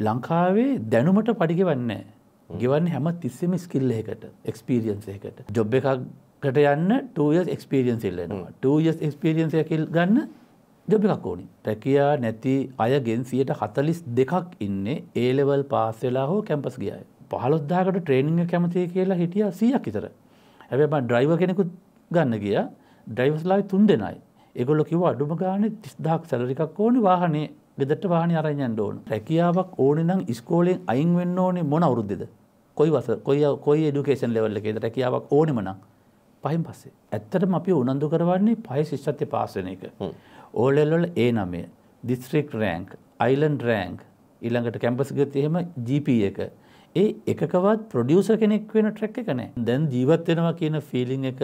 ලංකාවේ දැනුමට පඩිගෙවන්නේ ගෙවන්න හැම තිස්සෙම ස්කිල්ල එකට එක්ස්පිරියන්ස එකට ජොබ් එකක්කට යන්න ටස්ක්ස්පිරියන්ස් ඉල්ලනවා ටස්ක්ස්පිරියන්ස එකල් ගන්න ජොබ් එකක් ඕනි රැකයා නැති අය ගෙන්සියට හතලිස් දෙකක් ඉන්නේ ඒලෙවල් පාස්සෙලා හෝ කැම්පස් ගියයි පහලොද්දාකට ට්‍රේනිං කැමතිය කියලා හිටිය සියක් ඉතර හැබැම ඩ්‍රයිව කෙනෙකුත් ගන්න ගිය ඩයිවස්ලායි තුන් දෙනයි එකොල කිව අඩුම ගාන තිස්දාක් සැලරිකක් ඕනි වාහනේ ගෙදට වාහනි අරයන් ඕන රැකියාවක් ඕන නම් ස්කෝලෙන් අයින් වෙන්න ඕනේ මොන අවුරුද්දෙද කොයි වස කොයි කොයි එඩුකේෂන් ලෙවල් එකේද රැකියාවක් ඕනෙම නම් පහින් පස්සේ ඇත්තටම අපි උනන්දු කරවන්නේ පහයි ශිෂ්‍යත්‍ය පාසන එක ඕලෙල්වල ඒ නමේ දිස්ත්‍රික් රෑන්ක් අයිලන් රෑන්ක් ඊළඟට කැම්පස් ගත එහෙම ජීප එක ඒ එකකවත් ප්‍රඩියස කෙනෙක් වෙන ට්‍රැක් එක නෑ දැන් ජීවත් වෙනවා කියන ෆිලිං එක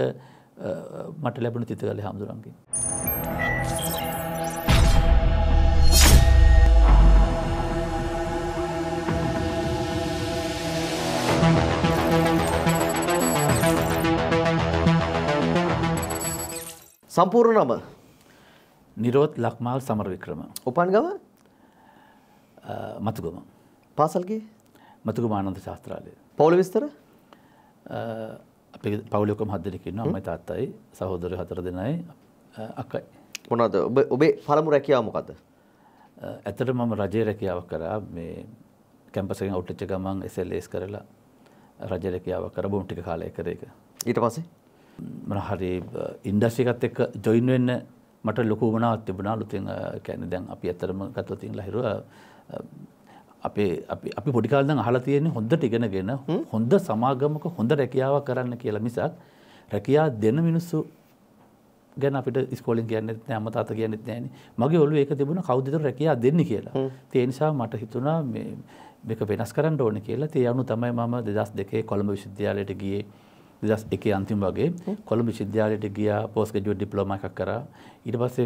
මට ලැබුණ තිත කල හමුදුරන්ගේ. සම්පූර්ණ නම නිරෝත් ලක්මාල් සමරවික්‍රම. උපන් ගම මතුගම. පාසල්ගේ මතුකම ආනන්ද ශාස්ත්‍රාලය. පවුල විස්තර අපි පවුලොකම හදදලකින්න අමයි තාත්තයි සහෝදර හතර දෙනයි අකයි. මොනද ඔබේ පළමු රැකියාව මොකද. ඇතට මම රජය රැකියාවක් කරා මේ කැම්පසෙන් ඔට්ටච්ච ගමන් එසල්ලේස් කරලා රජරැකියාවක් කර බොම් ටික කාලය කර එක. ඊට පසේ මනහරි ඉන්ඩස්සිකත් එක්ක ජොයින් වෙන්න මට ලොකු වනාවක් තිබුණා අලුතෙන් කියන්නේ දැන් අපි ඇත්තටම ගත්තොත් ඉංග්‍රීසි හිරුව අපේ අපි අපි පොඩි කාලේ ඉඳන් අහලා තියෙන්නේ හොඳට ඉගෙනගෙන හොඳ සමාගමක හොඳ රැකියාවක් කරන්න කියලා මිසක් රැකියාව දෙන මිනිස්සු ගැන අපිට ස්කෝලින් කියන්නෙත් නෑ අම්මා තාත්තා කියන්නෙත් නෑනේ මගේ ඔළුවේ ඒක තිබුණා කවුද ඒතර රැකියාව දෙන්නේ කියලා ඒ නිසා මට හිතුණා මේ මේක වෙනස් කරන්න ඕනේ කියලා ඒ අනුව තමයි මම 2002 කොළඹ විශ්වවිද්‍යාලයට ගියේ දෙදස් එකේ අන්තිම වගේ කොළඹ විශ්වවිද්‍යාලයට ගියා පෝස්ට් ග්‍රැජුවේට් ඩිප්ලෝමා එකක් කරා ඊට පස්සේ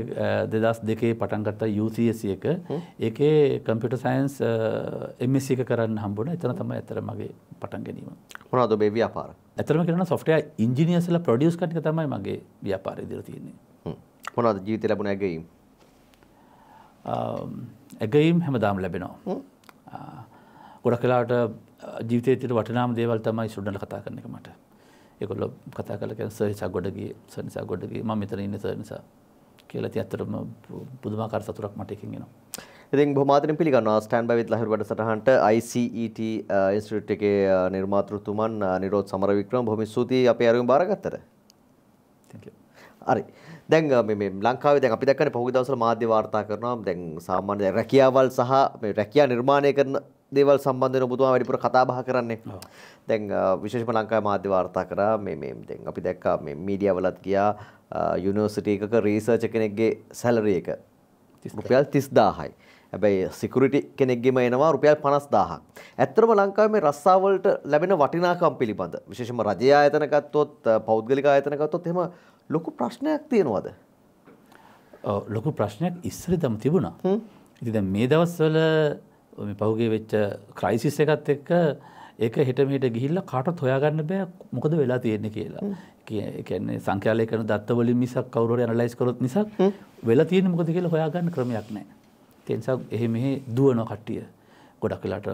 2002 පටන් ගත්තා UCSC එක ඒකේ කම්පියුටර් සයන්ස් MSc එක කරන්න හම්බුණා එතන තමයි ඇත්තට මගේ පටන් ගැනීම මොනවද ඔබේ ව්‍යාපාර ඇත්තටම කියනවා software engineersලා produce කරන එක තමයි මගේ ව්‍යාපාරය ඉදිරිය තියෙන්නේ මොනවද ජීවිතේ ලැබුණ ඇගීම් ඇගීම් හැමදාම ලැබෙනවා ගොඩක් වෙලාවට ජීවිතයේ තියෙන වටිනාම දේවල් තමයි ස්ටුඩන්ට්ලා කතා කරන එක මට එකොල්ල කතා කල කැන සර්නිසා ගොඩගේ සනිසා ගොඩගේ ම මෙතර ඉන්න සනිසා කියලා ති ඇත්තරම පුදුමාකාර සතුරක් මට එකින් එනවා. ඉතින් බොහොමාතරින් පිළිගන්නවා ස්ටෑන්ඩ් බයි විත් ලහිරු වැඩසටහනට ICET ඉන්ස්ටිටියුට් uh, එකේ uh, නිර්මාතෘතුමන් uh, නිරෝත් සමරවික්‍රම බොහොම ස්තුතියි අපේ අරමුණ බාරගත්තට. Thank you. හරි. දැන් මේ ලංකාවේ දැන් අපි දැක්කනේ පහුගිය දවස්වල මාධ්‍ය වාර්තා කරනවා දැන් සාමාන්‍ය රැකියාවල් සහ මේ රැකියා නිර්මාණය කරන දේවල් සම්බන්ධන ඔබතුමා වැඩිපුර කතා බහ කරන්නේ. දැන් විශේෂම ලංකාවේ මාධ්‍ය වාර්තා කරා මේ මේ දැන් අපි දැක්කා මේ මීඩියා වලත් ගියා යුනිවර්සිටි එකක රීසර්ච් කෙනෙක්ගේ සැලරි එක රුපියල් 30000යි. හැබැයි සිකුරිටි කෙනෙක්ගෙම එනවා රුපියල් 50000ක්. ඇත්තටම ලංකාවේ මේ රස්සාවලට ලැබෙන වටිනාකම් පිළිබඳ විශේෂම රජයේ ආයතන ගත්තොත් පෞද්ගලික ආයතන ගත්තොත් එහෙම ලොකු ප්‍රශ්නයක් තියෙනවද? ලොකු ප්‍රශ්නයක් ඉස්සරදම තිබුණා. ඉතින් මේ දවස්වල පහුගේ වෙච්ච ක්‍රයිසිස් එකත් එක්ක ඒක හිටමට ගිහිල්ල කාටත් හොයාගන්න බෑ මොකද වෙලා තියෙන්නේ කියලා කියන්නේ සංඛ්‍යාලය කරන දත්තවලින් මිසක් කවුරුර ඇනලයිස් කරොත් නිසක් වෙලා තියෙන මොකද කියලා හොයාගන්න ක්‍රමයක් නෑ තිනිසා එහෙ මෙහෙ දුවන කට්ටිය ගොඩක් වෙලාට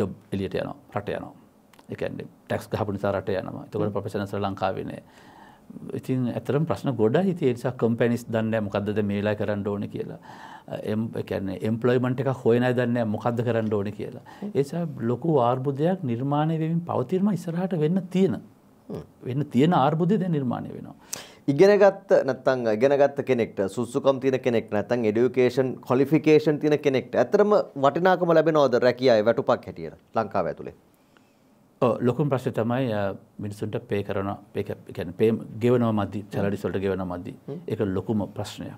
ජොබ් එලියට යනවා රට යනවා එකන්නේ ටැක්ස් ගහපු නිසා රට යනවා එතකොට ප්‍රොෆෙෂනල්ස් ලාංකාවේ නෑ ඉතින් ඇතරම් ප්‍රශ්න ගොඩා හිතේ නිසා කම්පැනිස් දන්න මොකක්ද මේලා කරන්න ඕන කියලා එැන එම්පලොයිමට එක හොයන දන්න මොකක්ද කරන්න ඕන කියලා ඒසා ලොකු ආර්බුදයක් නිර්මාණය වෙමින් පවතිරම ඉස්සරහට වෙන්න තියෙන වෙන්න තියෙන ආර්බුදය දැ නිර්මාණය වෙනවා ඉගෙනගත්ත නැත්තං ඉගෙනගත්ත කෙනෙක්ට සුසුකම් තියෙන කෙනෙක් නැත්තං එඩියුකේෂන් කොලිෆිකේෂන් තියෙන කෙනෙක්ට ඇතරම වටිනාකම ලැබෙනවද රැකියාවේ වැටුපක් හැටියට ලංකාව ඇතුලේ ලොකුම් ප්‍රශ්ය තමයි මිනිසුන්ට පේ කරන පේ ගෙවනව මදදි චලඩි සොල්ට ගෙවන මදදි එක ලොකුම ප්‍රශ්නයක්.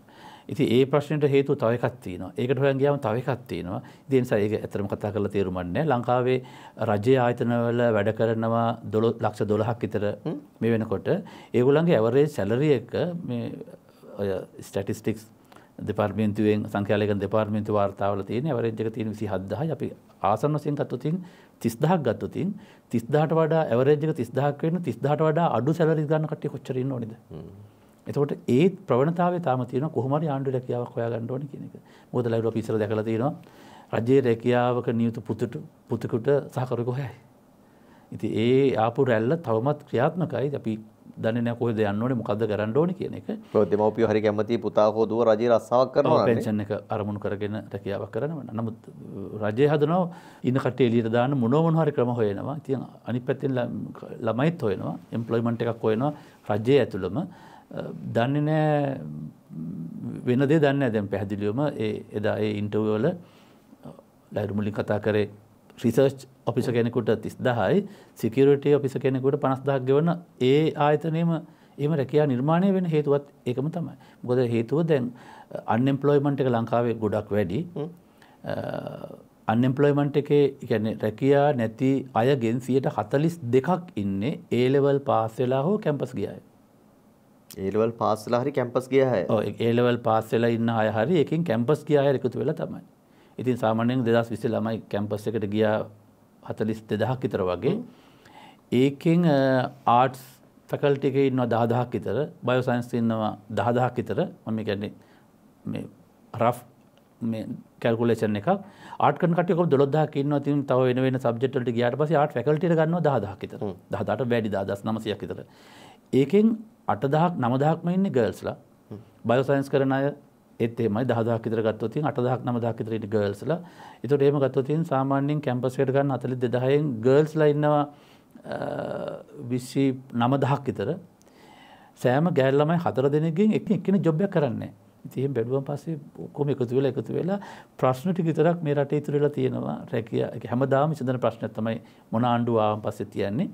ඉති ඒ ප්‍රශ්නයට හේතු තවකත්තින ඒකට හොයන් ගයාම තවකත්තිනවා දන් සඒක ඇතරම කතා කළ තේරුමන්නේ ලංකාවේ රජය ආයතනවල වැඩ කරනවා දොළො ලක්ෂ දොළහක් ඉතර මේ වෙනකොට ඒගුලන්ගේ ඇවරේ සැලරිය එක ස්ටටිස්ටික්ස් දෙපර්මෙන්තුවෙන් සංකයාලක දෙපාර්මෙන්තු වාර්තාවල තියෙන ඇවරෙන්ජක තියෙන විසි හද්දහ අපි ආසන්න වසයෙන් ගත්තුතින් තිස්දහක් ගත්තුතින් තිස්දාට වඩා ඇවරෙන්ජක තිස්දහක් වෙන තිස්දාට වඩා අඩු සැලරි ගන්න කට කොච්චර නොද එතකොට ඒත් ප්‍රවණතාව තාම තියෙන කොහමරි ආණ්ඩු රැකියාවක් හොයා ගන්න ඕන කියන එක මොකද ලයිව් අපි ඉස්සර දැකලා තියෙනවා රජයේ රැකියාවක නියුතු පුතුට පුතෙකුට සහකරුවෙකු හොයයි ඉති ඒ ආපු රැල්ල තවමත් ක්‍රියාත්මකයි අපි දන කොහ දයන්නන මොකද කරන්න ඕන කියන එක දෙමපිය හරි ඇමති පුතා හෝදුව රජ රස්සාවක් කරන පෙන්චන එක අරමුණු කරගෙන රැකියාවක් කරනවන නමුත් රජය හදනෝ ඉන්න කට එලියට දාන මොනොමන් හරි ක්‍රම හයනවා තියන අනි පැත්තෙන් ළමයිත් හොයනවා එම්පලොයිමන්ට් එකක් හොයනවා රජය ඇතුළම දන්නේ නෑ වෙනදේ දන්න ඇදැම් පැහැදිලියොම ඒ එදා ඒ ඉන්ටවවල ලැරුමුලින් කතා කරේ රිසර්ච් ඔපිස කෙනෙකුට තිස් දහයි සිකරට ඔපිස කෙනෙකුට පනස්දාක් ගවන ඒ ආයතනයම එම රැකයා නිර්මාණය වෙන හේතුවත් එකම තමයි. ගොද හේතුව දැන් අන්නෙම්පලොයිමන්ට් එක ලංකාවේ ගොඩක් වැඩි අන්නෙම්පලොයිමන්ට් එකේ ගැන රැකයා නැති අයගෙන් සියට හතලිස් දෙකක් ඉන්නේ ඒලෙවල් පාස්සවෙලා හෝ කැම්පස් ගියයි. ඒලවල් පාස්සලා හරි කැම්පස් ගියහය ඒලවල් පාස්සෙලා ඉන්න අය හරි එකින් කැම්පස් ගියාය එකතු වෙලා තමයි. ඉතින් සාමාන්‍යයෙන් දෙදස් විසි ළමයි කැම්පස් එකට ගියා හතලිස් දෙදහක් විතර වගේ ඒකෙන් ආර්ටස් ෆැකල්ටි එක ඉන්නවා දහදහක් විතර බයෝසයින්ස් ඉන්නවා දහදහක් විතර මම කියන්නේ රෆ් කැල්කුලේෂන් එක ආට කටක දොළොදහක් ඉන්න තින් තව වෙන වෙන සබ්ෙට්ට ගයාට පස ආට ැකල්ට ගන්න දහදහක් විතර දහට වැඩි දස් නමසයක් විතර ඒකෙන් අටදහක් නමදහක්ම ඉන්න ගර්ල්ස්ලා බයෝසයින්ස් කරන අය ඒත් එමයි දහදක් විතර ගත්තොතින් අටදහක් නමදක් විතර ඉන්න ගර්ල්ස්ල. ඒතකොට එහෙම ගත්තොතින් සාමාන්‍යයෙන් කැම්පස් එකට ගන්න 42000න් ගර්ල්ස්ලා ඉන්නවා 29000ක් විතර. සෑම ගෑල් ළමයි හතර දෙනෙක්ගෙන් එකින් එකිනෙ ජොබ් එකක් කරන්නේ. ඉතින් එහෙම බැලුවම පස්සේ ඔක්කොම එකතු වෙලා එකතු වෙලා ප්‍රශ්න ටික විතරක් මේ රටේ ඉතුරු වෙලා තියෙනවා. රැකියා හැමදාම විසඳන ප්‍රශ්නයක් තමයි මොන ආණ්ඩුව ආවන් පස්සේ තියන්නේ.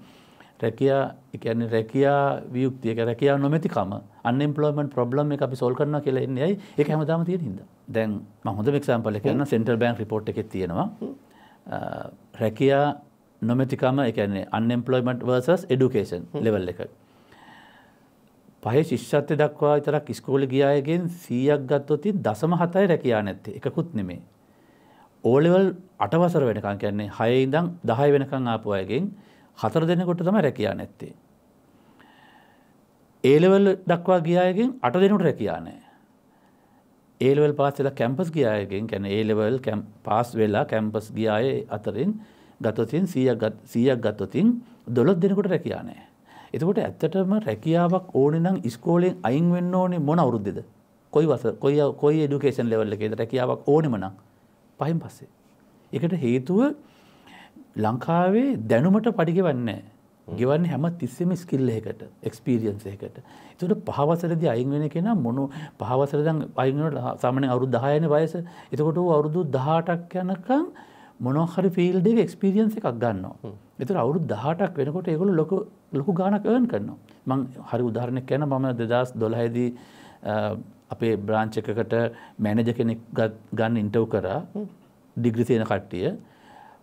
රැකයා එකන රැකයා වියුක්තියක රැකයා නොමැතිකම අන්ම්පලෝමන් ප්‍රබ්ලම් එක අපි සොල් කරන කියලා එන්නේ ඇයි එක හැමදාම තියෙන හිද දැන් මහොඳ ක්ෂම්පල කියන්න සෙන්ටල් බෑන්ක් රිපෝට් එකක් තියෙනවා රැකයා නොමැතිකම එකන්නේ අන්ම්පලෝමට වර්සස් එඩුකේෂන් ලෙවල් එක පහ ශිෂ්‍යත්‍ය දක්වා විතරක් ස්කෝල ගියායගෙන් සීයක් ගත්තොති දසම හතයි රැකයා නැත්තේ එකකුත් නෙමේ ඕලෙවල් අටවසර වෙනකං කියන්නේ හයඉදං දහය වෙනකං ආපුවායගෙන් හතර දෙනකොට තම රැකයා නැත්තේ. ඒලවල් දක්වා ගියායගෙන් අට දෙනුට රැකයා නෑ. ඒලවල් පාස්සලා කැම්පස් ගියායගෙන් කැන ඒලවල් පාස් වෙලා කැම්පස් ගියාය අතරින් ගතතින් සීයක් ගත්තතින් දොළොත් දෙනකොට රැකයානෑ. එතකොට ඇත්තටම රැකියාවක් ඕන නම් ස්කෝලෙන් අයින් වෙන්න ඕනේ මොන අවුරුද්දෙද. කොයි වස කොයි කොයි ඩුකේෂන් ලෙවල්ල එකේද රැකියාවක් ඕනෙමනම් පහින් පස්සේ. එකට හේතුව ලංකාවේ දැනුමට පඩිගවන්නේ ගෙවන්න හැම තිස්සෙම ස්කිල්ලයකට එක්ස්පීරියන්සයකට තුට පහවසරදි අයිංවෙන කෙන මොනු පහවසරදන් අයිනට සාමන අවරු දායන වයස එතකොට අවුරුදු දහටක් යනකං මොනොහරි ෆිල්ඩේ එක්ස්පිරියන්ස එකක් ගන්නවා එතර අවුරු දහටක් වෙනකොට ඒගොල ලොක ලොකු ගානක් එවන් කරනවා මං හරි උදාහරණයක් කැන මම දෙදස් දොලහයිදී අපේ බ්‍රාංචකකට මැනජ කෙනෙක් ගන්න ඉන්ටව් කරා ඩිග්‍රතියන කට්ටිය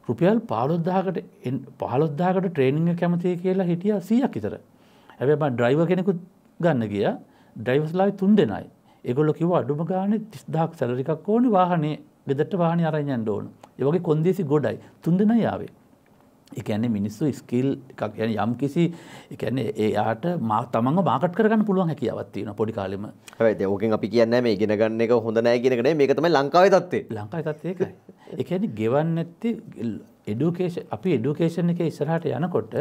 රුපියල් පාලොද්දාකට පහලොද්දාකට ට්‍රේනිං කැමතිය කියලා හිටිය සියක් ඉතර ඇැබම ඩ්‍රයිව කෙනෙකු ගන්න ගිය ඩයිවස්ලායි තුන් දෙෙනයි එකොල කිව අඩුම ගාන තිස්දාක් සැලරිකක් ඕනි වාහනේ ගෙදට වාහනි අරයන් ඕන ඒවගේ කොන්දේසි ගොඩයි තුන් දෙෙන යාවේ එකන්නේ මිනිස්සු ස්කිල් එකක් යන යම් කිසි එකන්නේ ඒයාට මා තමන් මාකට කරගන්න පුළුවන් හැකිවත්තින පොඩි කාලෙම ඇ ඕකින් අපි කියන්න මේ ගෙන ගන්න එක හොඳ නෑගෙනකට මේකතම ලංකාව තත්වේ ලංකායි තත්වය එකන ගෙවන්න ඇති එඩුකේෂ අපි එඩුකේෂන් එක ඉස්සරහට යනකොට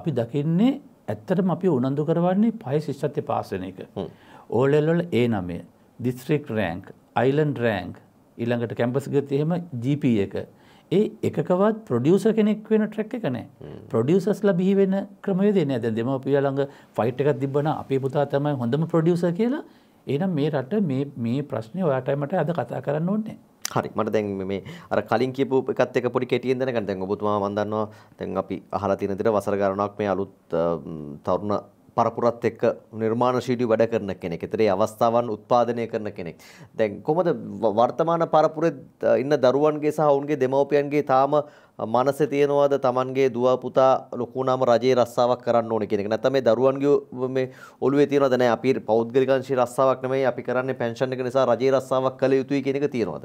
අපි දකින්නේ ඇත්තටම අපි උනන්දු කරවන්නේ පය ශිෂ්ත්‍ය පාසන එක ඕලෙල්ලොල ඒ නමේ දිස්ත්‍රික් රෑන්ක් අයිලන්ඩ් රෑන්ක් ඉළඟට කැම්පස් ගත එහෙම ජීප එක ඒ එකකවත් ප්‍රඩියස කෙනෙක් වෙන ට්‍රැක් එක නෑ ප්‍රඩියසස්ල බිහි වෙන ක්‍රමයේදේ නෑ දැන් දෙමව්පිය ළඟ ෆයිට් එකක් තිබ්බන අපේ පුතා තමයි හොඳම ප්‍රොඩියස කියලා එහෙනම් මේ රට මේ මේ ප්‍රශ්නේ ඔයාටයි මට අද කතා කරන්න ඕනේ හරි මට දැන් මේ අර කලින් කියපු එකත් එක පොඩි කෙටියෙන් දැනගන්න දැන් ඔබතුමා මම දන්නවා දැන් අපි අහලා තියෙන විදිහට වසර ගණනක් මේ අලුත් තරුණ පරපුරත් එක්ක නිර්මාණශීලීව වැඩ කරන කෙනෙක්. ඒතරේ අවස්ථාවන් උත්පාදනය කරන කෙනෙක්. දැන් කොහොමද වර්තමාන පරපුරේ ඉන්න දරුවන්ගේ සහ ඔවුන්ගේ දෙමව්පියන්ගේ තාම මනසේ තියෙනවාද Tamanගේ දුව පුතා ලොකු නම රජේ රස්සාවක් කරන්න ඕනේ කියන එක. නැත්නම් මේ දරුවන්ගේ මේ ඔළුවේ තියනවාද නැහැ අපි පෞද්ගලික අංශයේ රස්සාවක් නෙමෙයි අපි කරන්නේ පෙන්ෂන් එක නිසා රජේ රස්සාවක් කළ යුතුයි කියන එක තියනවාද?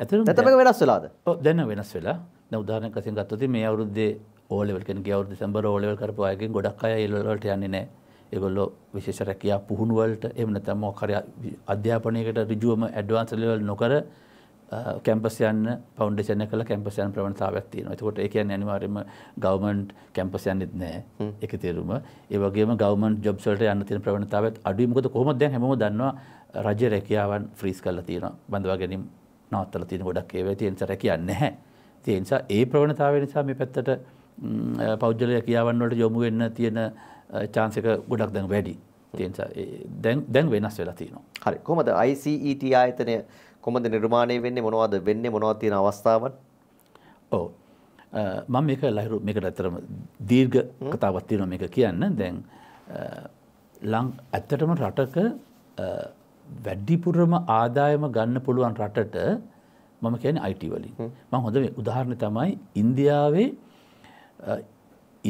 ඇත්තටම නැත්නම් වෙනස් වෙලාද? ඔව් දැන් වෙනස් වෙලා. දැන් උදාහරණයක් වශයෙන් ගත්තොත් මේ අවුරුද්දේ ඕලෙවල්ෙන් ගවු දෙසම්බර ඕලෙවල් කරපුවායගෙන් ගොඩක් අය එල්ලවලට යන්නේ නෑ ඒගොල්ලෝ විශේෂ රැකයා පුහුණුවලට එම නැත්නම් මොකර අධ්‍යාපනයකට ඍජුවම ඇඩ්වාන්ස් ලෙවල් නොකර කැම්පස් යන්න ෆවුන්ඩේෂන් එක කළා කැම්පස් යන ප්‍රවණතාවයක් තියෙනවා. ඒකට ඒ කියන්නේ අනිවාර්යයෙන්ම ගවර්න්මන්ට් කැම්පස් යන්නෙත් නැහැ. ඒක තේරුම. ඒ වගේම ගවර්න්මන්ට් ජොබ්ස් වලට යන්න තියෙන ප්‍රවණතාවයත් අඩුයි. මොකද කොහොමද දැන් හැමෝම දන්නවා රජ්‍ය රැකියාවන් ෆ්‍රීස් කරලා තියෙනවා. බඳවා ගැනීම නවත්තලා තියෙන ගොඩක් ඒවා තියෙන නිසා රැකියාවක් නැහැ. ඒ නිසා ඒ ප්‍රවණතාවය නිසා මේ පැත්තට පෞද්ගලය කියාවන්නට යොමු වෙන්න තියෙන චාන්සක ගොඩක් දැන් වැඩි දැන් වෙනස් වෙලා තියෙනවා. හරි කොමද ICET ආයතනය කොමද නිර්මාණය වෙන්නේ මොනවද වෙන්නේ මොනවද තියෙන අවස්ථාවන්? ඔව්. මම මේක ලයිරු මේකට ඇත්තටම දීර්ඝ කතාවක් තියෙනවා මේක කියන්න. දැන් ලං ඇත්තටම රටක වැඩිපුරම ආදායම ගන්න පුළුවන් රටට මම කියන්නේ IT වලින්. මම හොඳ උදාහරණය තමයි ඉන්දියාවේ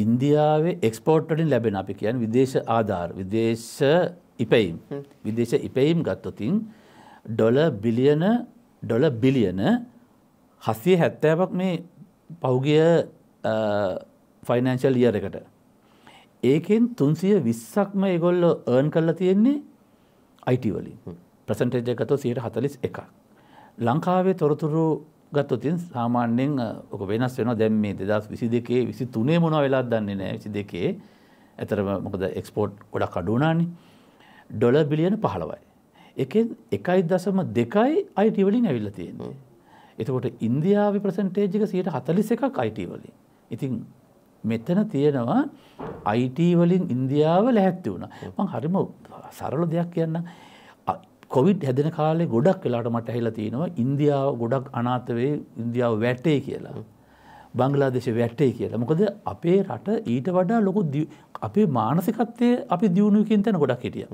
ඉන්දියාවේ එක්ස්පෝර්ට්ටින් ලැබෙන අපි කියන් විදේශ ආධාර විදේශ ඉපයිම් විදේශ ඉපයිම් ගත්තොතින් ඩොල බිලියන ඩොල බිලියන හස්සේ හැත්තෑවක් මේ පෞගිය ෆයිනන්ශල් ලියර එකට. ඒකෙන් තුන්සිය විස්සක්ම ඒගොල්ලො ඒර්න් කරලා තියෙන්නේ අයිටවලින් ප්‍රසන්ටේජ එකතු සයට හතලිස් එකක්. ලංකාවේ තොරතුරු ගත්තොතින් සාමාන්‍යයෙන් ඕක වෙනස් වෙනවා දැන් මේ 2022 23 මොනවා වෙලාද දන්නේ නැහැ 22 ඇතරම මොකද එක්ස්පෝට් ගොඩක් අඩු වුණානේ ඩොලර් බිලියන 15යි එකෙන් 1.2යි IT වලින් ඇවිල්ලා තියෙන්නේ එතකොට ඉන්දියාවේ ප්‍රසන්ටේජ් එක 141ක් IT වලින් ඉතින් මෙතන තියෙනවා IT වලින් ඉන්දියාව ලැහැත්ති වුණා මම හරිම සරල දෙයක් කියන්නම් කොවිඩ් හැදෙන කාලේ ගොඩක් වෙලාට මට ඇහිලා තියෙනවා ඉන්දියාව ගොඩක් අනාතවේ ඉන්දියාව වැටේ කියලා. බංගලාදේශ වැටේ කියලා. මොකද අපේ රට ඊට වඩා ලොකු අපේ මානසිකත්වය අපි දියුණුවකින් තැන ගොඩක් හිටිය.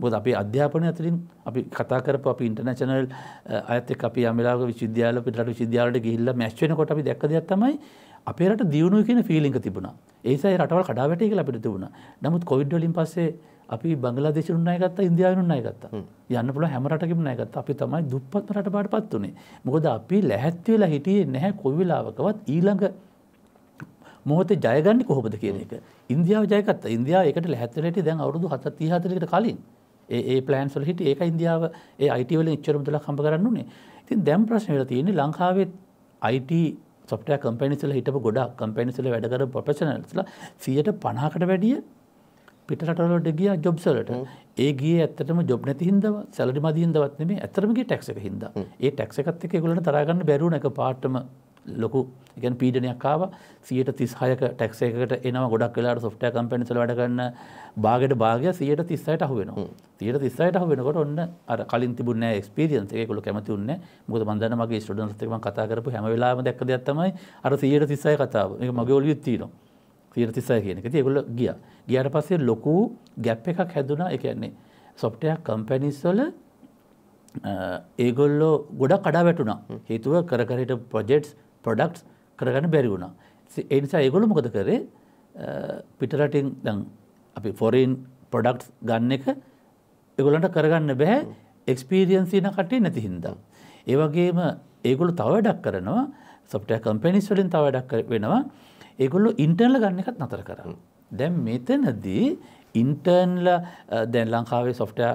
බොද අපේ අධ්‍යාපනය අතරින් අපි කතා කරපු අපි ඉන්ටර්නැශනල් ඇත අප මලා විශද්‍යාල පිට විශද්‍යාලට ගිල්ල මැස්්වෙන කොට අපි දැක්ක දෙයක් තමයි අපේරට දියුණු කියන ෆිලික තිබුණ ඒසයි රටවල් කඩාවැටේ කියලා අපිට තිබුණ නමුත් කොවිඩ්ඩලින් පස්සේ අපි බංගලාදේශුන්නය ගත්ත ඉන්දයානුන්නය ගත්ත යන්න පුළ හැමරටකිම නයගත් අපි තමයි දුප්පත්ම රට පාට පත් වනේ මොකද අපි ලැහැත්වවෙලා හිටියේ නැහැ කොවිලාවකවත් ඊළඟ මොහොත ජයගන්න කොහොමද කියන එක ඉන්දියාව ජයකත් ඉන්දයා එකට ලැහැත්වලට දැන් අවුදු හත තිහතරකට කලින් ඒ පලෑන්සල් හිට ඒක ඉන්දියාව ඒ අයිටවල චරමතුල කම්ප කරන්නුනේ ඉතින් දැම් ප්‍රශ්නයට තියෙන ලංකාවෙත් අයිට සොප්ටය කම්පැනිසල හිටපු ගොඩක් කම්පැනිසල වැඩකර පොපෂනල්ස්ල සියට පනාකට වැඩිය පිටරටලොට ගිය ජොබ්සලට ඒ ගේ ඇත්තටම ජොබ් නැති හිදව සැලි මදීන්දවත්නේ ඇතරමගේ ටැක්සක හිද ඒ ටැක්සකත් එක ගොලට තරගන්න බැරුණ එක පාටම ලොකු ගැන් පීඩනයක්කාව සියට තිස්හයක ටැක්සේකට එන ගොඩක් වෙලාට සොෆ්ටය කම්පනිසල වැඩගන්න බාගට භාගය සියට තිස්සයට හුවෙන තියට තිස්සයට හුවෙනකොට ඔන්න අර කලින් තිබුණ ස්පිරියන්සේ කොළ කැමති වන්න මුද බන්දන මගේ ස්ටඩන්ස්තම කතා කරපු හැම වෙලාම දැක්ක දෙයක්ත්තමයි අර සියට තිස්සය කතාව එක මගේ ඔලු යුත්තිනවා සියට තිස්සය කියන එක තියගොල ගිය ගියට පස්සේ ලොකු ගැප් එකක් හැදුනා එකන්නේ සොප්ටයක් කම්පැනිස්වල ඒගොල්ලෝ ගොඩක් කඩා වැටුණා හේතුව කරකරට ප්‍රජෙට්ස් ප්‍රඩක්ස් කරගන්න බැරි වුණා එනිසා ඒගොල මොකද කරේ පිටරටින් දං අපි ෆොරීන් ප්‍රඩක්ස් ගන්න එක එගොලන්ට කරගන්න බැහැ එක්ස්පීරියන්සින කටේ නැති හින්දා. ඒවගේම ඒගොලු තවඩක් කරනවා සොප්ටය කම්පිනිස් වලින් තවඩක් වෙනවා ඒගොල්ලු ඉන්ටර්ල ගන්න එකත් නතර කරන්න. දැම් මෙතනදී ඉන්ටර්න්ල දැන් ලංකාවේ සොෆ්ටය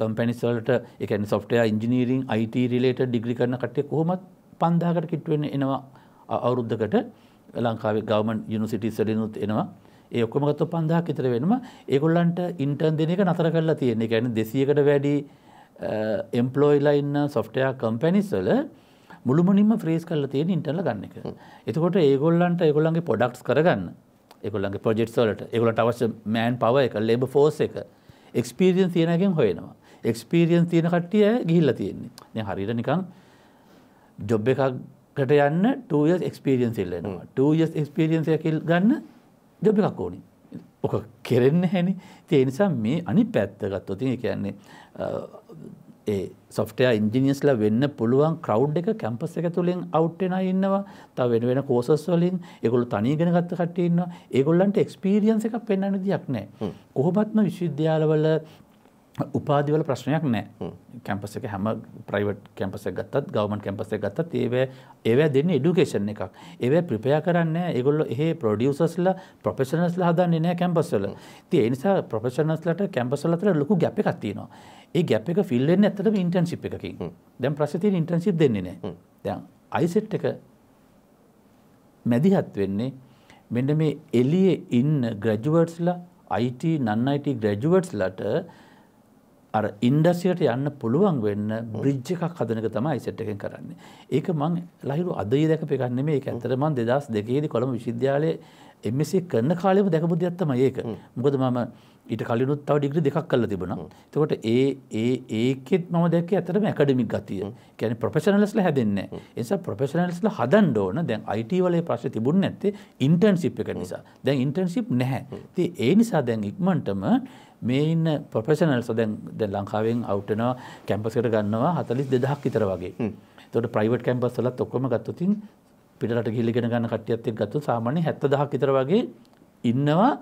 කම්පිනිස්වලට එකන සොෆ්ටය ඉංජිනීරින් අයිට රිලේට ඩිග්‍රි කරන කටය කොහොමත් පන්දාකට කිට්වෙන එනවා අවුරුද්ධකට ලංකාවේ ගවමන් යුනිසිටිස්වලිනුත් එනවා ඒ ඔක්කොමගත්ත පන්දාක් ඉතර වෙනම ඒගොල්ලන්ට ඉන්ටර්න් දෙන එක නතර කරලා තියෙන්නේ ගැන දෙසියකට වැඩි එම්පලෝයිලා ඉන්න සොෆ්ටයා කම්පැනිස්වල මුළුමනින්ම ෆ්‍රීස් කරලා තියෙන ඉන්ටර්ල ගන්න එක. එතකොට ඒගොල්ලන්ට ඒගොල්ලන්ගේ පොඩක්ස් කරගන්න ඒගොල්ලන්ගේ පොජෙට්ස්වලට ඒගොලට අවශ්‍ය මෑන් පව එක ලෙබ ෆෝස් එක එක්ස්පීරියන් තියෙනගෙන් හොයනවා. එක්ස්පීරියන් තියෙන කට්ටිය ගිහිල්ල තියෙන්නේ හරිට නිකන් ජොබ් එකක්කට යන්න ටස් එක්ස්පිරියන්ස් ඉල්ලනවා ටස් එක්ස්පිරියන්ස එකල් ගන්න ජොබ් එකක් ඕනි ඕක කෙරෙන්න හැනි තිය නිසා මේ අනි පැත්තගත් ඔතින් කියන්නේ ඒ සොෆ්ටය ඉන්ජිනියස්ල වෙන්න පුළුවන් කව් එක කැම්පස් එක තුළින් අවට්ටෙන ඉන්නවා ත වෙන වෙන කෝසස් වලින් එකගොල තනීගෙන ගත්ත කටඉන්න ඒගොල්ලන්ට එක්ස්පිරියන්ස එකක් පෙන්න්න දෙයක් නෑ කොහොමත්ම විශ්විද්‍යාලවල උපාදිවල ප්‍රශ්නයක් නෑ කැම්පස එක හැම ප්‍රයිවට් කැම්පස ගත්තත් ගවමන් කැම්පස ගත්තත් ඒව ඒව දෙන්න ඉඩුකේෂන් එකක් ඒව ප්‍රිපයා කරන්න ඒගොල්ල ඒ පොඩියසස්ල ප්‍රපේෂනස්ල හදන්න නෑ කැම්පස්වල තිය නිසා ප්‍රපේෂනස්ලට කැම්පසලතර ලොකු ගැප එකක්තිනවා ඒ ගැප් එක ෆිල්ලෙන් ඇතට ඉන්ටන්ශිප් එකකින් දැම් ප්‍රශ්තිය ඉන්ටන්ශිප් දෙන්නේ නෑ දැන් අයිසෙට් එක මැදිහත් වෙන්නේ මෙන්න මේ එලිය ඉන්න ග්‍රජුවර්ට්ස්ලා අයිට නන්නයිට ග්‍රජුවර්ට්ස්ලට අර ඉන්ඩස්සියට යන්න පුළුවන් වෙන්න බ්‍රිජ් එකක් හදනක තමයි සෙට්ටකෙන් කරන්නේ. ඒක මං ලහිරු අදයි දැක පෙකන්න මේ ඇතරමන් දෙදස් දෙකේද කොළම විශද්‍යාලය එමසේ කරන්න කාලෙම දැකපුදයක්ත්තම ඒක මොකද මම ඊට කලිනුත් තව ඩිග්‍රි දෙකක් කල්ල තිබුණා. එතකොට ඒ ඒ ඒකෙත් මම දැක්ක ඇතරම ඇකඩමික් ගතිය. කියන්නේ ප්‍රොෆෙෂනල්ස්ලා හැදෙන්නේ. ඒ නිසා ප්‍රොෆෙෂනල්ස්ලා හදන්න ඕන. දැන් IT වලේ ප්‍රශ්නේ තිබුණ නැත්තේ ඉන්ටර්න්ෂිප් එක නිසා. දැන් ඉන්ටර්න්ෂිප් නැහැ. ඉතින් ඒ නිසා දැන් ඉක්මනටම මේ ඉන්න ප්‍රොෆෙෂනල්ස් දැන් දැන් ලංකාවෙන් අවුටනවා කැම්පසකට ගන්නවා හතලිස් දෙදහක් විතර වගේ. එතකොට ප්‍රයිවට් කැම්පස් වලත් ඔක්කොම ගත්තොතින් පිටරට ගිහිල්ලා ඉගෙන ගන්න කට්ටියත් එක්ක ගත්තොත් සාමාන්‍ය 70000ක් විතර වගේ ඉන්නවා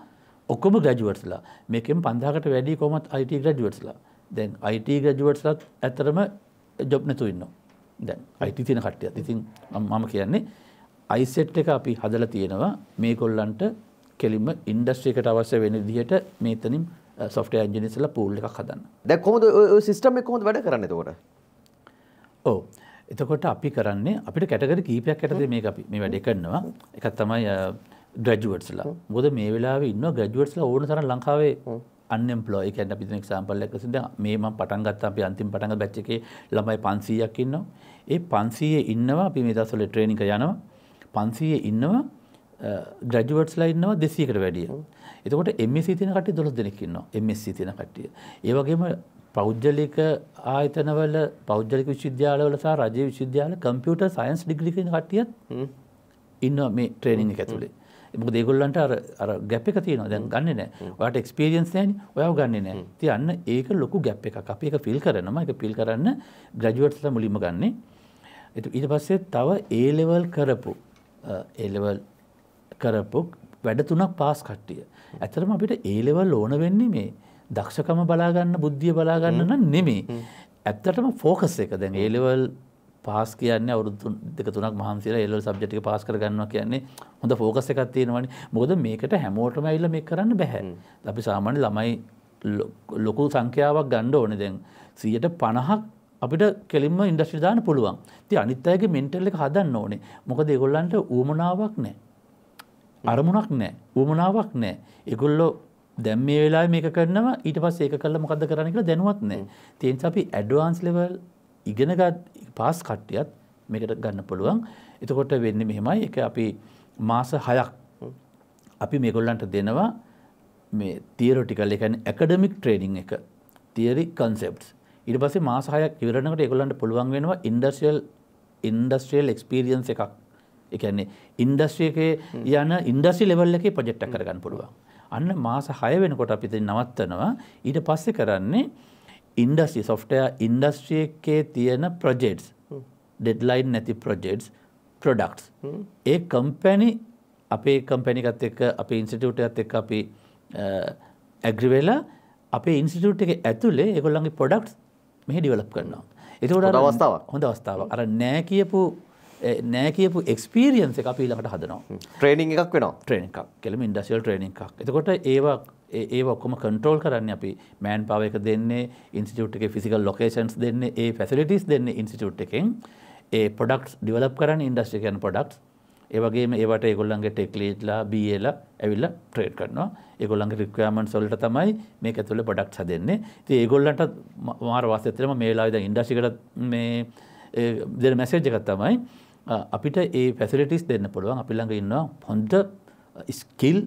ඔක්කොම ග්‍රැජුවේට්ස්ලා. මේකෙන් 5000කට වැඩි කොහොමත් IT ග්‍රැජුවේට්ස්ලා. දැන් IT ග්‍රැජුවේට්ස්ලාත් ඇත්තටම ජොබ් නැතුව ඉන්නවා. දැන් IT තියෙන කට්ටියත්. ඉතින් මම කියන්නේ අයිසෙට් එක අපි හදලා තියෙනවා මේගොල්ලන්ට කෙලින්ම ඉන්ඩස්ට්‍රි එකට අවශ්‍ය වෙන විදිහට මේතනින් සොෆ්ට ඇජිනිසල පූල් එකක් හදන්න දැ කොමද සිිටම කොහොද වැඩ කරන්න තකොට ඕ එතකොට අපි කරන්නේ අපිට කැටකර කීපයක් ඇටද මේ අපි මේ වැඩ කරනවා එකත් තමයි ග්‍රජුවට්ස්ලා බොද මේ වෙලා ඉන්න ග්‍රජුවට්ස්ලා ඕන සර ලංකාවේ අන්ම්පලෝ එකන්න පිති ක්සාම්පල්ලක් සිද මේ ම පටන්ගත් අපි අන්තිම පටඟ බැච්චකේ ළමයි පන්සීයක් ඉන්නවා ඒ පන්සීය ඉන්නවා අපි මේ දසොල ට්‍රේනික යනවා පන්සීය ඉන්නවා ග්‍රජුවට්ස්ලා ඉන්නවා දෙසීකට වැඩිය එතකොට එමසි තින කට දොළොස් දෙනෙක්කින්නවා එමසි තින කට්ටිය. ඒවගේම පෞද්ජලික ආයතනවල පෞද්ජලික විශද්‍යාලවල සහ රජය විශද්‍යාල කම්පියුට සයින්ස් ඩිගලිකන කටියත් ඉන්න මේ ට්‍රේනිින් එක තුළේ. එම දෙගොල්ලන්ට අර ගැප් එක තියෙනවා දැන් ගන්න නෑ වාට එක්ස්පිරියන්ස් යන් ඔයාව ගන්න නෑ තියන්න ඒක ලොකු ගැප් එක අපි එක ෆිල් කරනම එක පිල් කරන්න ග්‍රජුවට්ල මුලිම ගන්නේ එතු ඊට පස්සේ තව ඒලෙවල් කරපු ඒලෙවල් කරපු වැඩ තුනක් පාස් කට්ටිය. ඇතරම අපිට ඒලෙවල් ඕන වෙන්නේ මේ දක්ෂකම බලාගන්න බුද්ධිය බලාගන්න නම් නෙමේ. ඇත්තටම ෆෝකස් එක දැන් ඒලෙවල් පාස් කියන්න අවුරුදු දෙක තුනක් මහන්සිර එල්ල සබ්ජටික පාස් කරගන්නවා කියන්නේ හොඳ ෆෝකස් එකක් තියෙනවනි මොකද මේකට හැමෝටම ඇල්ල මේ කරන්න බැහැ අපි සාමාන්‍ය ළමයි ලොකු සංඛ්‍යාවක් ගණ්ඩ ඕන දැන් සීයට පණහක් අපිට කෙලින්ම ඉන්ඩස්ට්‍රි දාන පුළුවන් ති අනිත් අයගේ මෙන්ටල් එක හදන්න ඕනේ මොකද ඒගොල්ලන්ට ඌමනාවක් නෑ අරමුණක් නෑ උමනාවක් නෑ එකොල්ලෝ දැම් මේ වෙලා මේක කරනම ඊට පස් ඒක කල්ල මොකද කරනක දැනුවත් නෑ තියෙන් අපි ඇඩවාන්ස් ලෙවල් ඉගෙනගත් පාස් කට්ටියත් මේකට ගන්න පුළුවන් එතකොට වෙන්න මෙහෙමයි එක අපි මාස හයක් අපි මේගොල්ලන්ට දෙනවා මේ තීරෝටිකල් එකන ඇකඩමික් ට්‍රේනිින් එක තිරි කන්සෙප්ස් ඉට පසේ මාසාහයක් ඉවරණකට එකොලන්ට පුළුවන් වෙනවා ඉන්ඩර්ශියල් ඉන්ඩස්ට්‍රියල් එක්ස්පිරියන්ස එකක් එකන්නේ ඉන්දස්්‍රයකය යන ඉන්දස්ි ලෙවල්ලකේ ප්‍රජෙක්්ට කරගන්න පුළුවන්. අන්න මාස හය වෙනකොට අපිති නවත්තනවා ඊට පස්සෙ කරන්නේ ඉන්ඩස්ි සොෆ්ටය ඉන්ඩස්ට්‍රියකේ තියෙන ප්‍රජෙට්ස් ඩෙඩ්ලයින් නැති ප්‍රජෙට්ස් ප්‍රඩක්ස් ඒ කම්පැනි අපේ කම්පැනිකත් එක් අප ඉන්සිටියුටත් එක් අපි ඇග්‍රිවෙලා අපේ ඉන්සිටියුට් එක ඇතුලේ එකොල්ලගේ පොඩක්ස් මෙහි ඩිවලප් කරනවා එතකොට අවස්ථාව හොඳ අවස්ථාව අර නෑ කියපු නෑ කියපු එක්ස්පීරියන්ස එක පීලකට හදනවා ට්‍රේනිින් එකක් වෙන ට්‍රේන එකක් කෙලම ඉන්ඩස්ියල් ට්‍රේනිින් එකක් එතකොට ඒවා ඒ ඔක්කොම කටරෝල් කරන්න අපි මෑන් පාව එක දෙන්නේ ඉන්ස්ටියුට් එක ෆිසිකල් ලොකේෂන්ස් දෙන්න ඒ ෆැසිලිටිස් දෙන්න ඉන්ස්ටියුට් එකෙන් ඒ පොඩක්ස් ඩිවලප් කරන්න ඉන්ඩස්ටිකයන් පොඩක්ස් ඒවගේ ඒවට ඒගොල්ලන්ගේ ටෙක්ලේට්ලා බියල ඇවිල්ල ට්‍රේඩ් කරනවා ඒගොල්ලන්ගේ රික්වයාමන් සොල්ට තමයි මේක තුළ පොඩක්් හදන්නේ ති ඒගොල්ලන්ට මාර වාසතරම මේලාවිද ඉන්ඩශිකට මේ දෙ මැසේජ එකත් තමයි අපිට ඒ පැසිලිටිස් දෙන්න පුළුවන් අපි ළඟ ඉන්නවා හොඳ ස්කිල්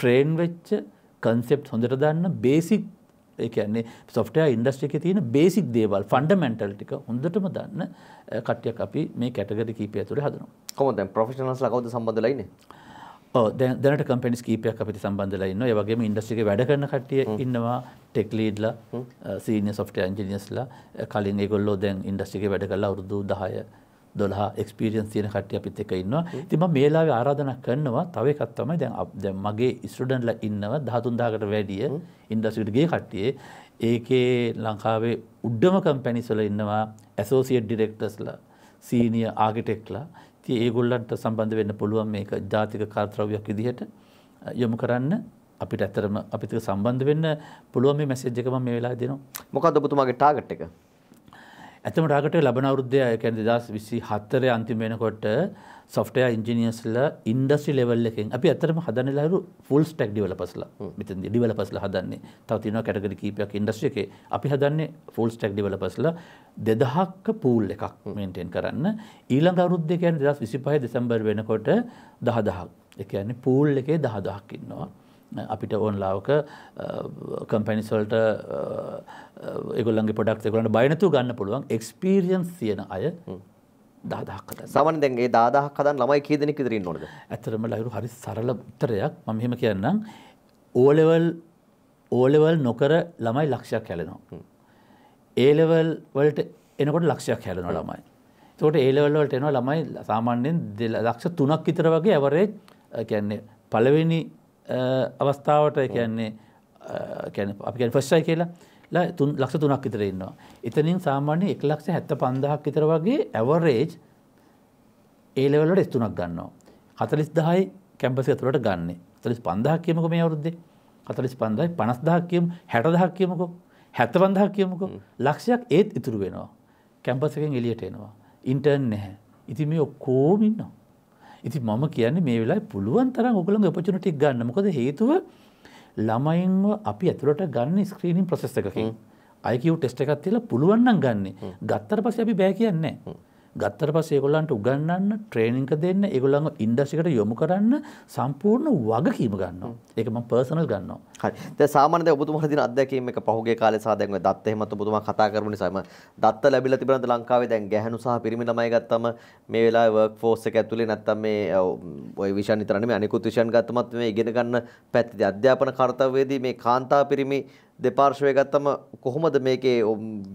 ට්‍රේන් වෙච්ච කන්සෙප් හොඳට දන්න බේසික් ඒන්නේ සොෆ්ටය ඉන්ඩස්ට්‍රික තියෙන බේසික් දේවල් ෆන්ඩමෙන්ටල් ටික හොඳටම දන්න කට්ටියක් අපි මේ කැටගරි කීපය තුළ හදනවා කොමද ප්‍රෆෙෂනස් ලකවද සම්බඳලයින දැනට කම්පෙනිස් කීපයක් අපිට සම්බන්ධලයින්න ඒවගේ ඉන්ඩස්ටික වැඩ කරන කටිය ඉන්නවා ටෙක්ලීඩ්ල සීන සොෆ්ට ඇන්ජිනියස්ලා කලින් ඒගොල්ලෝ දැන් ඉන්ඩස්ටික වැඩ කලා උරුදු දහය දොලා එක්ස්පිරියන්ස් තියෙන කට්ටිය අපිත් එක ඉන්නවා ඉතින් මම මේ වෙලාවේ ආරාධනා කරනවා තව එකක් තමයි දැන් දැන් මගේ ස්ටුඩන්ට්ලා ඉන්නවා 13000කට වැඩිය ඉන්ඩස්ට්‍රියට ගිය කට්ටිය ඒකේ ලංකාවේ උඩම කම්පැනිස් වල ඉන්නවා ඇසෝසියේට් ඩිරෙක්ටර්ස්ලා සීනියර් ආකිටෙක්ට්ලා ඉතින් ඒගොල්ලන්ට සම්බන්ධ වෙන්න පුළුවන් මේක ජාතික කාර්යද්‍රව්‍යයක් විදිහට යොමු කරන්න අපිට ඇත්තරම අපිට සම්බන්ධ වෙන්න පුළුවන් මේ මැසේජ් එක මම මේ වෙලාවේ දෙනවා මොකක්ද ඔබතුමාගේ ටාගට් එක ඇතම රාගට ලබන අවුද්ධය කැන දස් විසි හත්තරය අන්තිමෙනකොට සොෆ්ටය ඉංජිනියස්ල ඉන්ඩස්ි ලෙවල් එකෙන් අපි ඇතරම හදන ලරු ෆුල් ටෙක් ඩිවල පසල මෙතන් ඩිවල පසල හදන්නේ තව තින කැටගර කීපයක් ඉන්ඩස්්‍රිය එක අපි හදන්නේ ෆුල් ටෙක් ඩිවල පසල දෙදහක්ක පූල් එකක් මේන්ටෙන් කරන්න ඊළඟ අවුද්ධ කැන් දස් විසි පහ දෙසම්බර් වෙනකොට දහදහක් එකන්නේ පූල් එකේ දහදහක් ඉන්නවා අපිට ඕන් ලාවක කම්පැනිස්වල්ට එගොල්ලන්ගේ පොඩක් එකගලට බයනතු ගන්න පුළුවන් එක්ස්පීරියන්ස් තියෙන අය දාදහක්කත සමන් දැන්ගේ දාදහක් කදන් ළමයි කියදනෙක් ඉදිරින් නොද ඇතරම ලහිරු හරි සරල උත්තරයක් මහෙම කියන්නම් ඕලෙවල් ඕලෙවල් නොකර ළමයි ලක්ෂයක් හැලෙනවා. ඒලෙවල් වලට එනකොට ලක්ෂයක් හැලෙනවා ළමයි. තෝට ඒලෙවල් වලට එනවා ළමයි සාමාන්‍යයෙන් ලක්ෂ තුනක් විතර වගේ ඇවරේ කියන්නේ පළවෙනි අවස්ථාවට කියන්නේ අපිැන් ෆස්්යි කියලා තුන් ලක්ෂ තුනක් විතර ඉන්නවා. එතනින් සාමාන්‍ය එක ලක්ෂ හැත්ත පන්දහක් විතර වගේ ඇවරේජ් ඒලෙවලට ස්තුනක් ගන්නවා. හතලිස් දහයි කැම්පසි ඇතුළට ගන්න තලිස් පන්දහක් කියමක මේ අවරුද්දේ කතලිස් පන්දයි පනස්දහක් කියම හැටදහක් කියමකෝ හැත්තබන්දහක් කියමකෝ ලක්ෂයක් ඒත් ඉතුරු වෙනවා. කැම්පසකෙන් එලියට එනවා. ඉන්ටර්න් නැහැ. ඉති මේ ඔක්කෝමින්නවා. ඉති මම කියන්නේ මේ වෙලා පුළුවන් තරම් ඔගලන් පචනටි ගන්න මොකද හේතුව ළමයින්ව අපි ඇතුළට ගන්න ස්ක්‍රීනින් ප්‍රසෙස් එකකින් අයකව ටෙස්ට එකත් කියලා පුළුවන්නම් ගන්න ගත්තර පස අපි බෑ කියන්නේ ගත්තර පස් ඒගොල්ලන්ට උගන්නන්න ට්‍රේනිංක දෙන්න ඒගොල්ලන්ව ඉන්ඩසිකට යොමු කරන්න සම්පූර්ණ වගකීම ගන්නවා ඒක මම පර්සනල් ගන්නවා හරි දැන් සාමාන්‍යයෙන් ඔබතුමා හදින අත්දැකීම් එක පහුගිය කාලේ සහ දැන් ඔය දත්ත එහෙමත් ඔබතුමා කතා කරපු නිසාම දත්ත ලැබිලා තිබුණාද ලංකාවේ දැන් ගැහණු සහ පිරිමි ළමයි ගත්තම මේ වෙලාවේ වර්ක් ෆෝස් එක ඇතුලේ නැත්තම් මේ ওই විෂයන් විතර නෙමෙයි අනිකුත් විෂයන් ගත්තමත් මේ ඉගෙන ගන්න පැත්තේ අධ්‍යාපන කාර්යවේදී මේ කාන්තා පිරිමි දෙපාර්ශවය ගත්තම කොහොමද මේකේ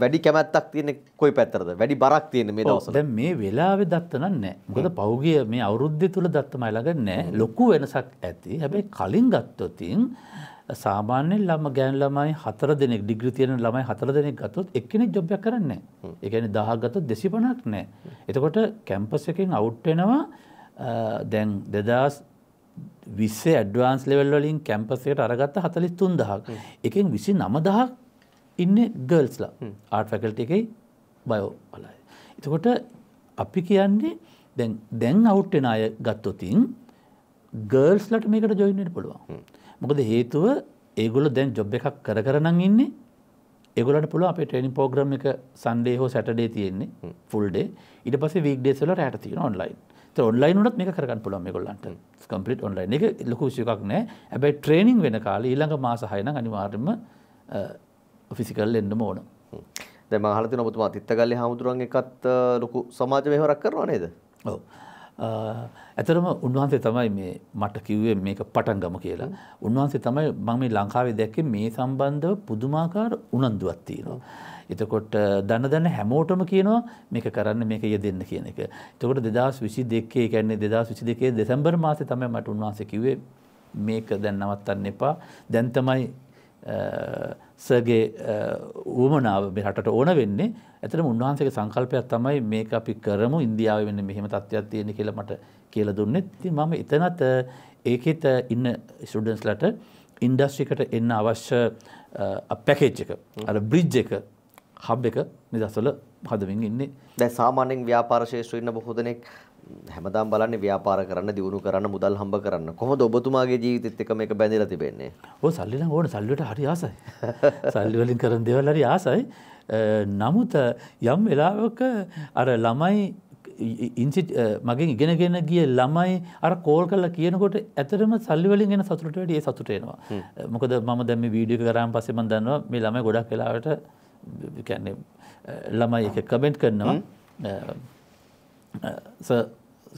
වැඩි කැමැත්තක් තියෙන කොයි පැත්තරද වැඩි බරක් තියෙන මේ දවසල දැන් මේ වෙලාවේ දත්ත නෑ මොකද පෞගිය මේ අවුරුද්ධය තුළ දත්තම අයළඟ නෑ ලොකු වෙනසක් ඇති හැබැයි කලින් ගත්තොතින් සාමාන්‍යෙන් ළම ගෑන් ළමයි හතර දෙනෙක් ඩිග්‍රී තියෙන ළමයි හතර දෙනෙක් ගත්තොත් එක්කෙනෙක් ජොබ් එකක් කරන්නේ නැහැ. ඒ කියන්නේ 1000ක් ගත්තොත් 250ක් නැහැ. එතකොට කැම්පස් එකෙන් අවුට් වෙනවා දැන් 2000 විස්සේ ඇඩ්වාන්ස් ලෙවල් වලින් කැම්පසයට අරගත්ත හතලිස් තුන් දහක් එකෙන් විසි නමදහක් ඉන්න ගර්ල්ස්ලා ආර්ට ෆැකල්ට එකයි බයෝ පලයි. එතකොට අපි කියන්නේ දැන් දැන් අවුට්ටෙන අය ගත්තොතින් ගර්ල්ස්ලට මේකට ජොයින්නට පුළුවන්. මොකද හේතුව ඒගොල දැන් ජොබ් එකක් කර කරනං ඉන්නේ එගලට පුළුව අප ටනි පෝග්‍රම් එක සන්ඩේ හෝ සැටඩේ තියෙන්නේ ෆුල්ඩේ ඉට පස වීක්ඩේසල රෑට තියෙන ඔන්ලයින් ඔන්ලයින් ොත් මේ කරගන්න පුළන් ගොල්ලන්ට කම්පිට ඔන්ලයින් එක ලොකුෂයක් නෑ ඇබයි ට්‍රේනිින් වෙන කාල ඊළඟ මාසහයන අනිවාර්ම ෆිසිකල් එන්නම ඕන මහලති නොතුමා තිත්තගල්ලි හාමුදුරුවන් එකත් ලොකු සමාජ මෙහරක් කරනවා නේද ඔව ඇතරම උන්වහන්සේ තමයි මේ මට කිව්වේ මේක පටන්ගම කියලා. උන්වහන්සේ තමයි මම මේ ලංකාවේ දැක්කේ මේ සම්බන්ධව පුදුමාකාර උනන්දුවක් තියෙනවා. එතකොට දන දන හැමෝටම කියනවා මේක කරන්න මේක යෙදෙන්න කියන එක. එතකොට 2022 කියන්නේ 2022 දෙසැම්බර් මාසේ තමයි මට උන්වහන්සේ කිව්වේ මේක දැන් නවත්තන්න එපා. දැන් තමයි සගේ ඌමනාව මෙහට ඕන වෙන්නේ ඇතට උන්වහන්සේ සංකල්පයක් තමයි මේ අපි කරමු ඉන්දියාව වෙන්න මෙහෙම තත්ත්වයක් තියෙන කියලමට කියල දුන්න ති මම එතනත් ඒකෙත ඉන්න ස්ඩන්ස්ලට ඉන්ඩස්ට්‍රිකට එන්න අවශ්‍ය පැකේච්ච එක අර බ්‍රිජ් එක හබ් එක නිදසල හදමින් ඉන්නේ දැ සාමානෙන් ව්‍යාපාරශේෂ ඉන්න බොහෝ දෙනෙක් හැමදාම් බලන්නේ ව්‍යාපාර කරන්න දියුණු කරන්න මුදල් හම්බ කරන්න කොහොමද ඔබතුමාගේ ජීවිතෙත් එක මේක බැඳලා තිබෙන්නේ ඕ සල්ලි නම් ඕන සල්ලියට හරි ආසයි සල්ලි වලින් කරන දේවල් හරි ආසයි නමුත් යම් වෙලාවක අර ළමයි ඉන්සි මගෙන් ඉගෙනගෙන ගිය ළමයි අර කෝල් කරලා කියනකොට ඇතරම සල්ලිවලින් එන සතුට වැඩිය ඒ සතුට එනවා මොකද මම දැන් මේ වීඩියෝ එක කරාන් පස්සේ මම දන්නවා මේ ළමයි ගොඩක් වෙලාවට කියන්නේ ළමයි එක කමෙන්ට් කරනවා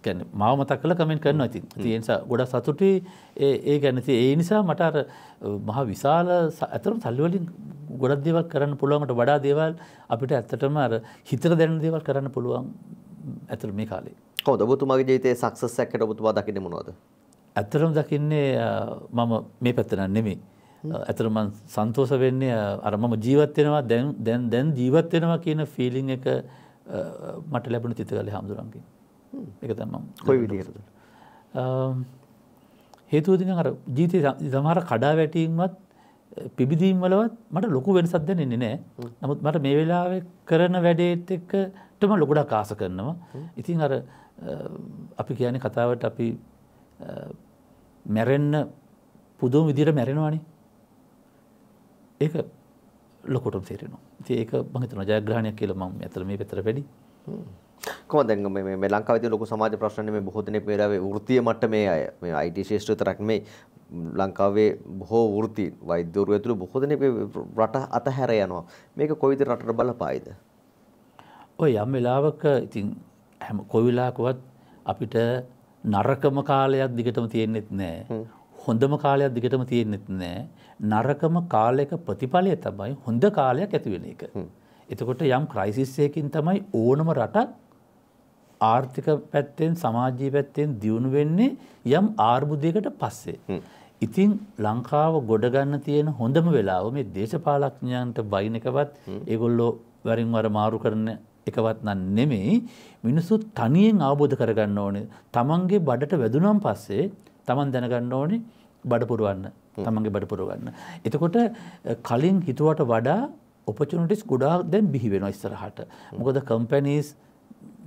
ගැන මාව මතක් කළ කමෙන්ට් කරනවා ඉතින් තියනිසා ගොඩක් සතුටි ඒ ගැනති ඒ නිසා මට අර මහා විශාල ඇතරම් සල්ලිවලින් ගොඩක් දේවල් කරන්න පුළුවන්ට වඩා දේවල් අපිට ඇත්තටම අර හිතර දැන දේවල් කරන්න පුළුවන් ඇතර මේ කාලේ හෝ ඔබතුමගේ ජීතේ සක්සස් සැකට ඔබතුවා දකින මොනවද ඇතරම් දකින්නේ මම මේ පැත්තනන් නෙමේ ඇතරම සන්තෝස වෙන්නේ අර මම ජීවත්වෙනවා දැන් දැන් ජීවත්වෙනවා කියන ෆිලිං එක මට ලැබුණ තිතකල හාමුදුරන්ගේ එක තමම් කොයි විදිහරද හේතුවදි අර ජීතය සමහර කඩා වැටීමත් පිබිදීම් වලවත් මට ලොකු වෙන සද්ද නෙන්නේ නෑ නමුත් මට මේ වෙලාව කරන වැඩේත් එක්කටම ලොකුඩා කාස කරනවා ඉතින් අර අපි කියන කතාවට අපි මැරෙන්න පුදුම විදිර මැරෙනවානේ ඒ ලොකොටම් තේරෙනවා ඒක මහිතන ජයග්‍රහණයක් කියල ම ඇතල මේ පෙතර වැඩි කොම දැන් මේ ලංකාව ලොක සමාජ ප්‍රශ්න මේ බොහෝතන පෙරාවේ ෘතිය මට මේ අය මේ අයිට ශේෂ්ත්‍ර තරක් මේ ලංකාවේ බොහෝ ෘති වෛද්‍යවරු ඇතුළු බොහෝදන රට අතහැර යනවා මේක කොවිත රට බලපායිද ඔය යම් වෙලාවක ඉතින් හැම කොවිලාකුවත් අපිට නරකම කාලයක් දිගටම තියෙන්නෙත් නෑ හොඳම කාලයක් දිගටම තියෙන්නෙත් නෑ නරකම කාලයක ප්‍රතිඵලය තමයි හොඳ කාලයක් ඇතිවෙන එක. එතකොට යම් ක්‍රයිසිස්සයකින් තමයි ඕනම රටක් ආර්ථික පැත්තෙන් සමාජී පැත්තෙන් දියුණු වෙන්නේ යම් ආර්බුදයකට පස්සේ. ඉතින් ලංකාව ගොඩගන්න තියෙන හොඳම වෙලාව මේ දේශපාලක්ඥයන්ට බයින එකවත් ඒගොල්ලෝ වැරින්වර මාරු කරන එකවත් නම් නෙමෙයි මිනිස්සු තනියෙන් අවබෝධ කරගන්න ඕනේ තමන්ගේ බඩට වැදුනම් පස්සේ තමන් දැනගන්න ඕනේ බඩ පුරවන්න තමන්ගේ බඩ පුරගන්න. එතකොට කලින් හිතුවට වඩා ඔපචනටිස් ගොඩා දැන් බිහිවෙන ඉස්සරහට. මොකද කම්පැනීස්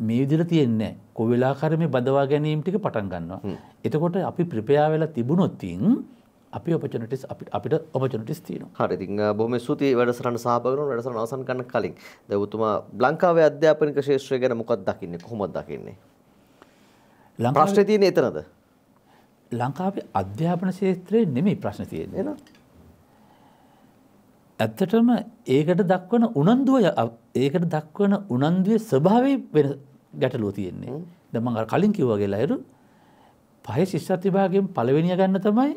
මේ විදිර තියෙන්නේ කොවෙලාකරම බදවා ගැනීම ටික පටන් ගන්නවා. එතකොට අපි ප්‍රිපයා වෙලා තිබුණොත්තින් අපි ඔපචනටස් අපිට ඔපචනටස් තියන හරි බොම සුති වැඩසරන සාපකරු වැඩසර අවසන් කන්න කලින් දවතුමා ලංකාවේ අධ්‍යාපනික ශේෂත්‍රය ගැන මොකක් දකින්නේ කොහොමත් දකින්නේ ලංකාශ්්‍රතියන එතනද ලංකාවේ අධ්‍යාපන ශේත්‍රයේ නෙමේ ප්‍රශ්න තියෙන. ඇත්තටම ඒකට දක්වන උනන්දුව ඒකට දක්වන උනන්දුවේ ස්වභාවය වෙන ගැටලුව තියෙන්නේ. දමඟ කලින් කිව්වගේ අයරු පහ ශිෂ්‍යතිභාගෙන් පලවෙනිය ගන්න තමයි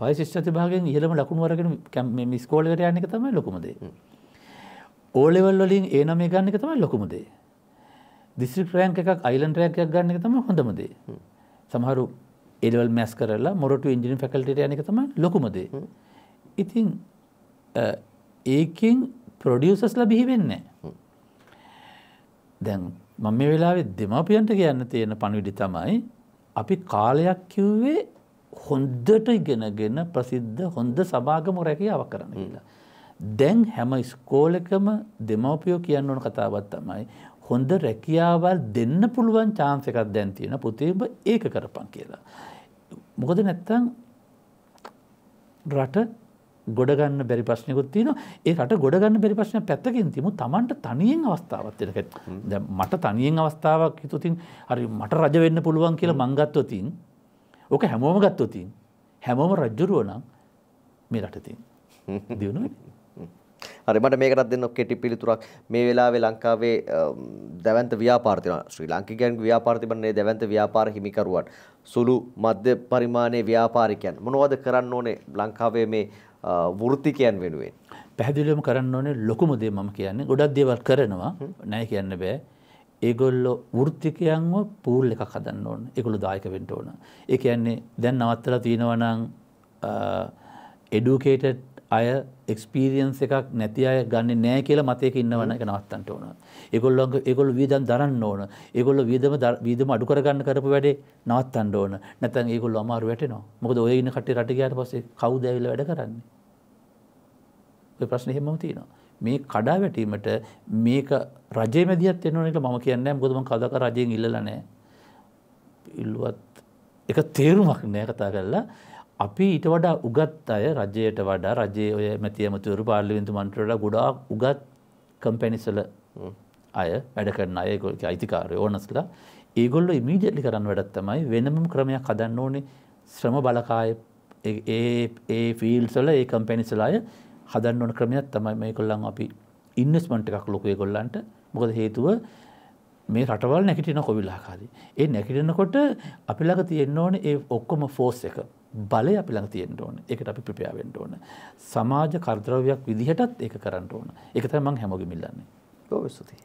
පය ශිෂ්‍යතිභාගෙන් ඉහළම ලකුණු වරගෙන කැම මිස්කෝලකට යන්නක තමයි ලොකුමදේ. ඕලෙවල් වලින් ඒ නමේ ගන්න එක තමයි ලොකුමදේ. දිස්ත්‍රික් රෑන්ක එකක් අයිලන් රෑකයක් ගන්න එක තම හොඳමදේ. සමහරු එලවල් මැස් කරලා මොරටු ඉංජිනි ෆැකල්ටට යනක තම ලොකුමදේ. ඉතින් ඒකෙන් ප්‍රඩියසස්ල බිහි වෙන්නේ. දැන් මම මේ වෙලාවෙ දෙමාපියන්ට කියන්න තියෙන පණවිඩි තමයි අපි කාලයක් කිව්වේ හොන්දට ඉගෙනගෙන ප්‍රසිද්ධ හොඳ සභාගම රැකියාවක් කරන්න කියලා. දැන් හැම ස්කෝලකම දෙමවපියෝ කියන්න ඕන කතාවත් තමයි හොඳ රැකියාවල් දෙන්න පුළුවන් චාන්ස එකක් දැන් තියෙන පුතේබ ඒක කරපන් කියලා. මොකද නැත්තං රට ගොඩගන්න බැරි ප්‍රශ්නයකුත් තියන ඒ රට ගොඩගන්න බැරි ප්‍රශ්න පැත්තකින් තිමු තමන්ට තනියෙන් අවස්ථාවත් එනක මට තනියෙන් අවස්ථාවක් හිතුතින් හරි මට රජ වෙන්න පුළුවන් කියලා මංගත්වතින් ඕක හැමෝම ගත්වතින් හැමෝම රජ්ජුරුවනම් මේ රටතින් දියුණුවේ. හරි මට මේකටත් දෙන්න කෙටි පිළිතුරක් මේ වෙලාවේ ලංකාවේ දැවැන්ත ව්‍යාපාර තියෙනවා ශ්‍රී ලාංකිකයන් ව්‍යාපාර තිබන්නේ දැවැන්ත ව්‍යාපාර හිමිකරුවන් සුළු මධ්‍ය පරිමාණයේ ව්‍යාපාරිකයන් මොනවද කරන්න ඕනේ ලංකාවේ මේ වෘත්තිකයන් වෙනුවෙන් පැහැදිලිවම කරන්න ඕනේ ලොකුම දේ මම කියන්නේ ගොඩක් දේවල් කරනවා නැහැ කියන්න බෑ ඒගොල්ලෝ වෘත්තිකයන්ව පූල් එකක් හදන්න ඕන ඒගොල්ලෝ දායක වෙන්න ඕන ඒ කියන්නේ දැන් නවත්තලා තියෙනවා නම් educated අය එක්ස්පීරියන්ස් එකක් නැති අය ගන්න නෑ කියලා මතයක ඉන්නවන එක නවත්තන්ට ඕන. එකොල්ලොග එකොල් වීදන් දරන්න ඕන එකොල්ල වීදම වීදම අඩු කරගන්න කරපු වැඩේ නවත්තන්න ඕන නැතන් ඒකොල් අමාරු වැටනවා මොකද ඔය ඉන්න කට රටගයාට පස්සේ කවුදැවිල වැඩ කරන්නේ. ඔය ප්‍රශ්න එහෙමම තියෙනවා. මේ කඩා වැටීමට මේක රජය මැදිත් එනවන එක මම කියන්න ගොදම කදක රජයෙන් ඉල්ලනෑ. ඉල්ලුවත් එක තේරුමක් නෑ කතා කරලා අපි ඊට වඩා උගත් අය රජයට වඩා රජයේ ඔය මැතියමතුවරු පාර්ලිවින්තු මන්ත්‍රට ගොඩා උගත් කම්පැනිසල අය වැඩ කරන අය අයිතිකාරය ඕනස්ලා ඒගොල්ල ඉමීජටලි කරන්න වැඩත් තමයි වෙනම ක්‍රමයක් හදන්න ඕනේ ශ්‍රම බලකාය ඒ ෆිල්සල ඒ කම්පැනිසලාය හදන්න ඕන ක්‍රමයක් තමයි මේ කොල්ලන් අපි ඉන්නස්මට එකක් ලොකුය කොල්ලන්ට මොකද හේතුව මේ රටවල් නැකිටන කොවිල්ලාකාරී ඒ නැකිටනකොට අපිලක තියෙන්න ඕන ඒ ඔක්කොම ෆෝස් එක බලය අපි ළඟ තියෙන්න ඕන. ඒකට අපි ප්‍රිපෙයාර් වෙන්න ඕන. සමාජ කරදරව්‍යයක් විදිහටත් ඒක කරන්න ඕන. ඒක තමයි මම හැමෝගෙම ඉල්ලන්නේ. ඔව් ස්තුතියි.